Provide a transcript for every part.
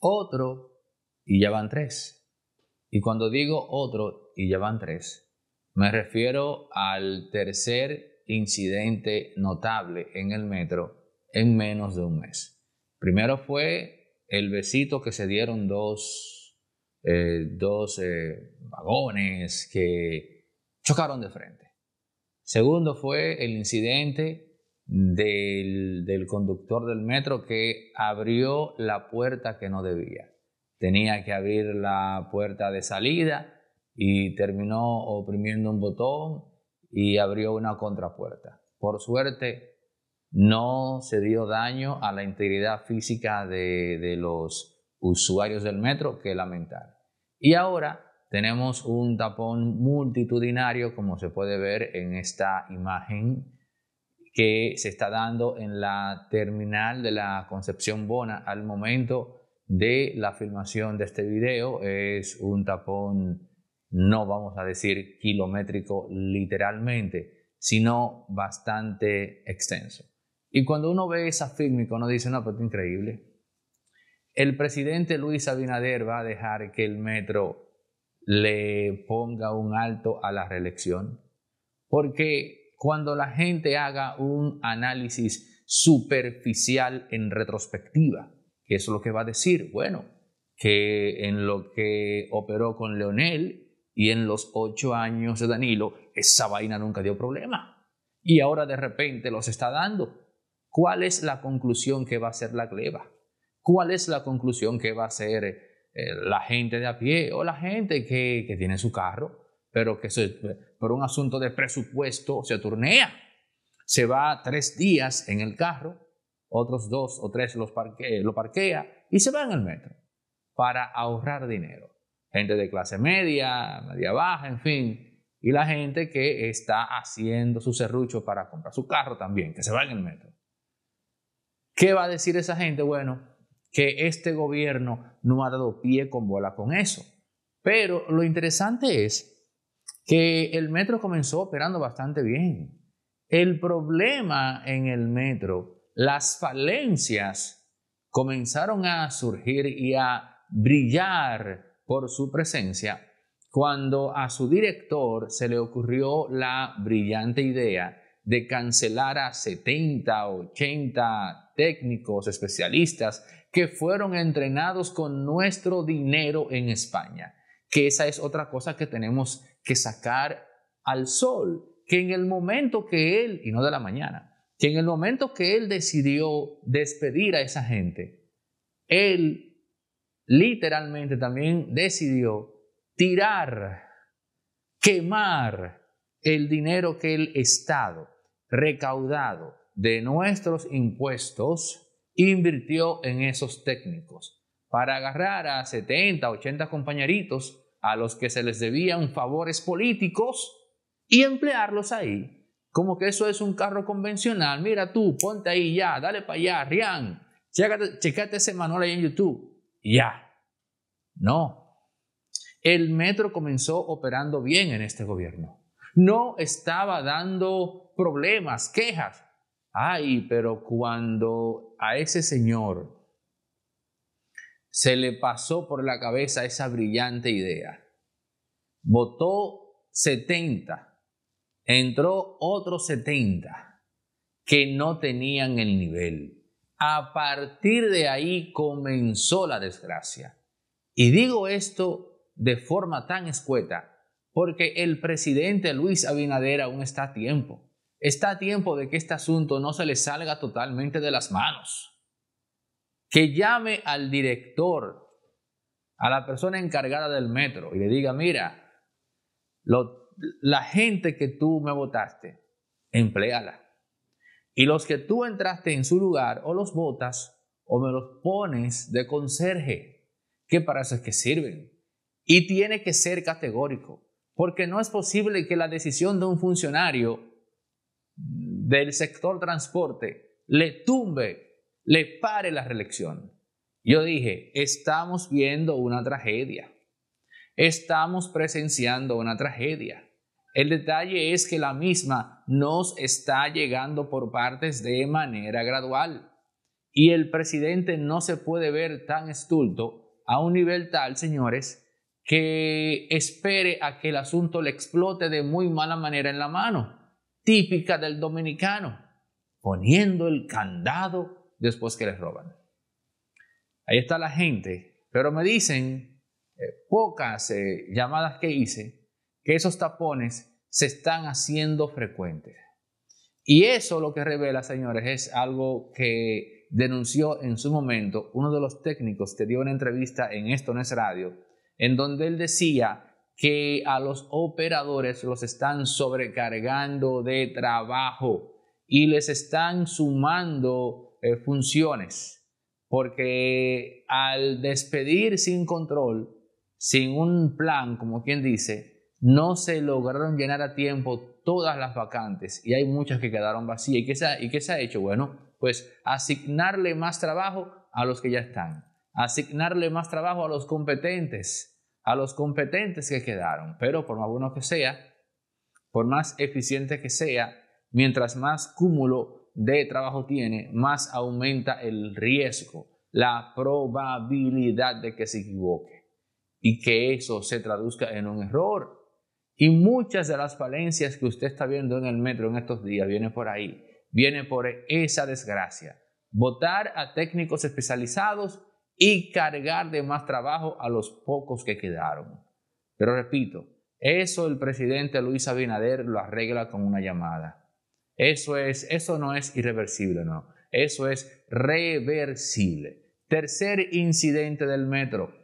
otro y ya van tres. Y cuando digo otro y ya van tres, me refiero al tercer incidente notable en el metro en menos de un mes. Primero fue el besito que se dieron dos, eh, eh, vagones que chocaron de frente. Segundo fue el incidente del, conductor del metro que abrió la puerta que no debía. Tenía que abrir la puerta de salida y terminó oprimiendo un botón y abrió una contrapuerta. Por suerte, no se dio daño a la integridad física de, de, los usuarios del metro que lamentar. Y ahora tenemos un tapón multitudinario, como se puede ver en esta imagen que se está dando en la terminal de la Concepción Bona al momento de la filmación de este video. Es un tapón, no vamos a decir kilométrico literalmente, sino bastante extenso. Y cuando uno ve esa fílmica, uno dice, no, pero es increíble. El presidente Luis Abinader va a dejar que el metro le ponga un alto a la reelección, porque cuando la gente haga un análisis superficial en retrospectiva. ¿Qué es lo que va a decir? Bueno, que en lo que operó con Leonel y en los ocho años de Danilo, esa vaina nunca dio problema. Y ahora de repente los está dando. ¿Cuál es la conclusión que va a ser la gleba? ¿Cuál es la conclusión que va a ser eh, la gente de a pie o la gente que tiene su carro? pero que por un asunto de presupuesto se turnea. Se va tres días en el carro, otros dos o tres los lo parquea y se va en el metro para ahorrar dinero. Gente de clase media, media baja, en fin, y la gente que está haciendo su serrucho para comprar su carro también, que se va en el metro. ¿Qué va a decir esa gente? Bueno, que este gobierno no ha dado pie con bola con eso. Pero lo interesante es que el metro comenzó operando bastante bien. El problema en el metro, las falencias comenzaron a surgir y a brillar por su presencia cuando a su director se le ocurrió la brillante idea de cancelar a 70, 80 técnicos especialistas que fueron entrenados con nuestro dinero en España, que esa es otra cosa que tenemos que sacar al sol, que en el momento que él, y no de la mañana, que en el momento que él decidió despedir a esa gente, él literalmente también decidió tirar, quemar el dinero que el Estado recaudado de nuestros impuestos invirtió en esos técnicos para agarrar a 70, 80 compañeritos a los que se les debían favores políticos y emplearlos ahí. Como que eso es un carro convencional. Mira tú, ponte ahí ya, dale para allá, Rian. checate ese manual ahí en YouTube. Ya. No. El metro comenzó operando bien en este gobierno. No estaba dando problemas, quejas. Ay, pero cuando a ese señor se le pasó por la cabeza esa brillante idea. Votó 70, entró otros 70 que no tenían el nivel. A partir de ahí comenzó la desgracia. Y digo esto de forma tan escueta porque el presidente Luis Abinader aún está a tiempo. Está a tiempo de que este asunto no se le salga totalmente de las manos que llame al director, a la persona encargada del metro y le diga, mira, la gente que tú me votaste, empleala. Y los que tú entraste en su lugar, o los votas, o me los pones de conserje, que para eso es que sirven. Y tiene que ser categórico, porque no es posible que la decisión de un funcionario del sector transporte le tumbe le pare la reelección. Yo dije, estamos viendo una tragedia. Estamos presenciando una tragedia. El detalle es que la misma nos está llegando por partes de manera gradual. Y el presidente no se puede ver tan estulto a un nivel tal, señores, que espere a que el asunto le explote de muy mala manera en la mano, típica del dominicano, poniendo el candado después que les roban. Ahí está la gente, pero me dicen eh, pocas eh, llamadas que hice que esos tapones se están haciendo frecuentes. Y eso lo que revela, señores, es algo que denunció en su momento uno de los técnicos que dio una entrevista en Esto No es Radio, en donde él decía que a los operadores los están sobrecargando de trabajo y les están sumando eh, funciones, porque al despedir sin control, sin un plan, como quien dice, no se lograron llenar a tiempo todas las vacantes y hay muchas que quedaron vacías. ¿Y qué se y qué se ha hecho? Bueno, pues asignarle más trabajo a los que ya están, asignarle más trabajo a los competentes, a los competentes que quedaron, pero por más bueno que sea, por más eficiente que sea, mientras más cúmulo de trabajo tiene, más aumenta el riesgo, la probabilidad de que se equivoque y que eso se traduzca en un error. Y muchas de las falencias que usted está viendo en el metro en estos días viene por ahí, viene por esa desgracia. Votar a técnicos especializados y cargar de más trabajo a los pocos que quedaron. Pero repito, eso el presidente Luis Abinader lo arregla con una llamada. Eso es, eso no es irreversible, no. Eso es reversible. Tercer incidente del metro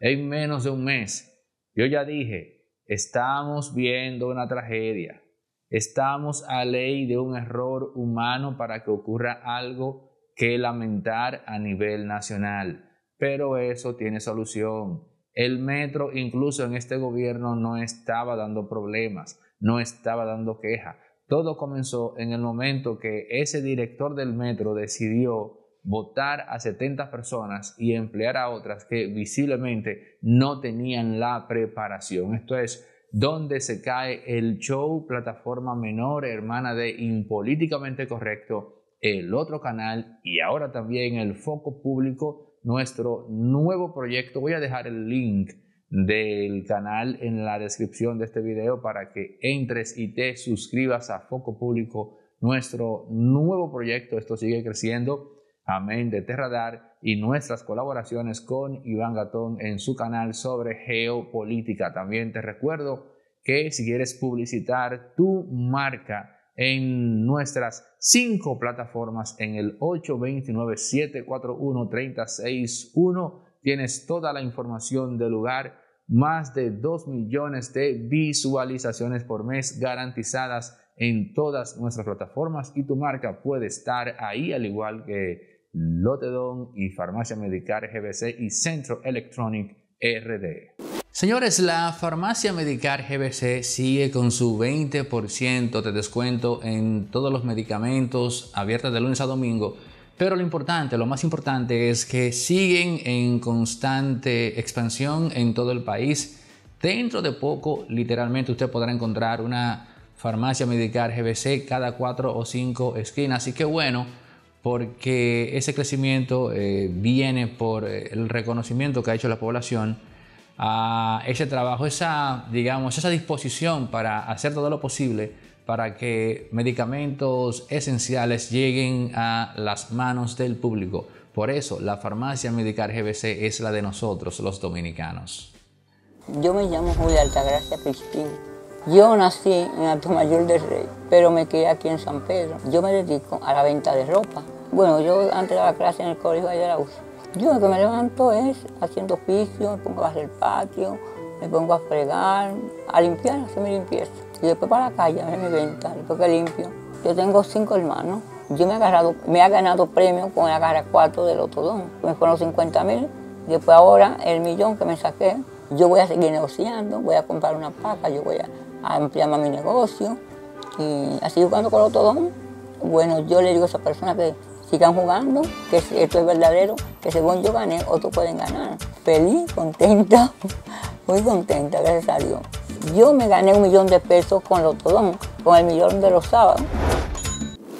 en menos de un mes. Yo ya dije, estamos viendo una tragedia. Estamos a ley de un error humano para que ocurra algo que lamentar a nivel nacional. Pero eso tiene solución. El metro, incluso en este gobierno, no estaba dando problemas, no estaba dando quejas todo comenzó en el momento que ese director del metro decidió votar a 70 personas y emplear a otras que visiblemente no tenían la preparación. Esto es donde se cae el show, plataforma menor, hermana de Impolíticamente Correcto, el otro canal y ahora también el foco público, nuestro nuevo proyecto. Voy a dejar el link del canal en la descripción de este video para que entres y te suscribas a Foco Público, nuestro nuevo proyecto. Esto sigue creciendo. Amén de Terradar y nuestras colaboraciones con Iván Gatón en su canal sobre geopolítica. También te recuerdo que si quieres publicitar tu marca en nuestras cinco plataformas en el 829 741 361 Tienes toda la información del lugar, más de 2 millones de visualizaciones por mes garantizadas en todas nuestras plataformas y tu marca puede estar ahí al igual que Lotedon y Farmacia Medicar GBC y Centro Electronic RD. Señores, la farmacia Medicar GBC sigue con su 20% de descuento en todos los medicamentos abiertas de lunes a domingo pero lo importante, lo más importante es que siguen en constante expansión en todo el país. Dentro de poco, literalmente, usted podrá encontrar una farmacia medical GBC cada cuatro o cinco esquinas. Así que bueno, porque ese crecimiento eh, viene por eh, el reconocimiento que ha hecho la población a ah, ese trabajo, esa, digamos, esa disposición para hacer todo lo posible para que medicamentos esenciales lleguen a las manos del público. Por eso la farmacia Medicar GBC es la de nosotros, los dominicanos. Yo me llamo Julia Altagracia Pistín. Yo nací en Alto Mayor del Rey, pero me quedé aquí en San Pedro. Yo me dedico a la venta de ropa. Bueno, yo antes daba clase en el colegio de Luz. Yo lo que me levanto es haciendo oficio, me pongo a hacer el patio, me pongo a fregar, a limpiar, a me mi limpieza. Y después para la calle, a ver mi venta, después que limpio. Yo tengo cinco hermanos. Yo me he, agarrado, me ha ganado premio con el agarra cuatro del otodón. Me fueron 50 mil. Después ahora el millón que me saqué. Yo voy a seguir negociando, voy a comprar una paca, yo voy a, ampliar mi negocio. Y así jugando con el otodón. Bueno, yo le digo a esa persona que sigan jugando, que esto es verdadero, que según yo gané, otros pueden ganar. Feliz, contenta, muy contenta, gracias a Dios. Yo me gané un millón de pesos con Lotodón, con el millón de los sábados.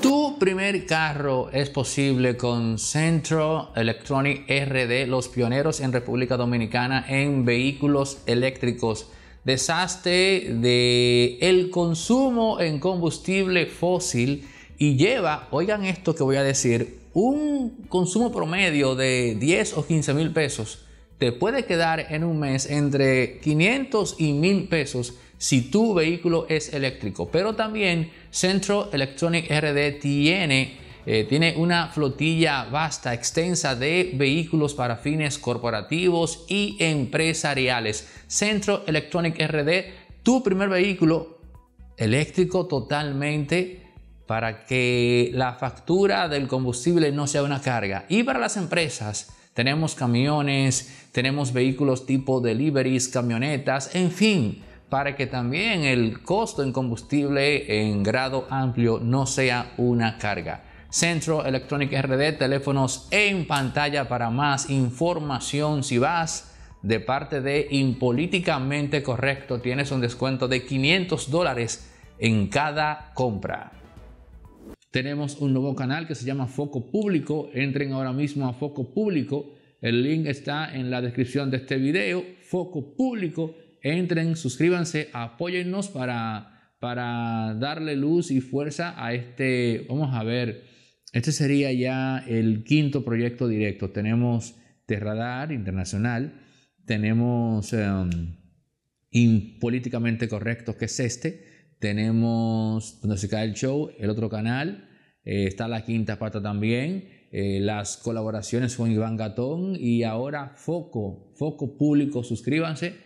Tu primer carro es posible con Centro Electronic RD, los pioneros en República Dominicana en vehículos eléctricos. Desastre de el consumo en combustible fósil y lleva, oigan esto que voy a decir, un consumo promedio de 10 o 15 mil pesos te puede quedar en un mes entre 500 y 1000 pesos si tu vehículo es eléctrico. Pero también Centro Electronic RD tiene, eh, tiene una flotilla vasta, extensa de vehículos para fines corporativos y empresariales. Centro Electronic RD, tu primer vehículo eléctrico totalmente para que la factura del combustible no sea una carga. Y para las empresas, tenemos camiones, tenemos vehículos tipo deliveries, camionetas, en fin, para que también el costo en combustible en grado amplio no sea una carga. Centro Electronic RD, teléfonos en pantalla para más información. Si vas de parte de Impolíticamente Correcto, tienes un descuento de 500 dólares en cada compra. Tenemos un nuevo canal que se llama Foco Público. Entren ahora mismo a Foco Público. El link está en la descripción de este video. Foco Público. Entren, suscríbanse, apóyennos para, para darle luz y fuerza a este. Vamos a ver. Este sería ya el quinto proyecto directo. Tenemos Terradar Internacional. Tenemos Políticamente em, políticamente Correcto, que es este tenemos donde se cae el show, el otro canal, eh, está la quinta pata también, eh, las colaboraciones con Iván Gatón y ahora Foco, Foco Público, suscríbanse,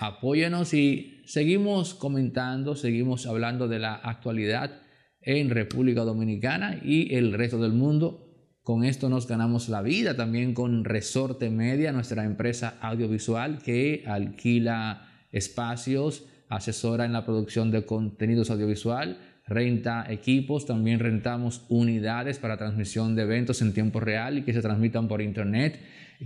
apóyenos y seguimos comentando, seguimos hablando de la actualidad en República Dominicana y el resto del mundo. Con esto nos ganamos la vida también con Resorte Media, nuestra empresa audiovisual que alquila espacios asesora en la producción de contenidos audiovisual, renta equipos, también rentamos unidades para transmisión de eventos en tiempo real y que se transmitan por internet.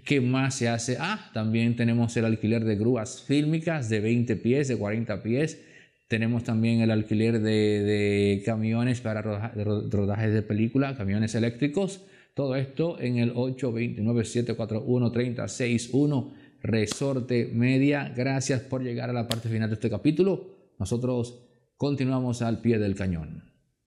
¿Qué más se hace? Ah, también tenemos el alquiler de grúas fílmicas de 20 pies, de 40 pies. Tenemos también el alquiler de, camiones para rodajes de película, camiones eléctricos. Todo esto en el 829-741-3061 Resorte Media. Gracias por llegar a la parte final de este capítulo. Nosotros continuamos al pie del cañón.